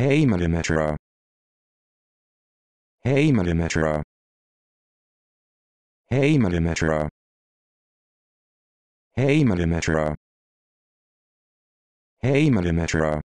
Hey Millimetra. Hey Millimetra. Hey Millimetra. Hey Millimetra. Hey Millimetra.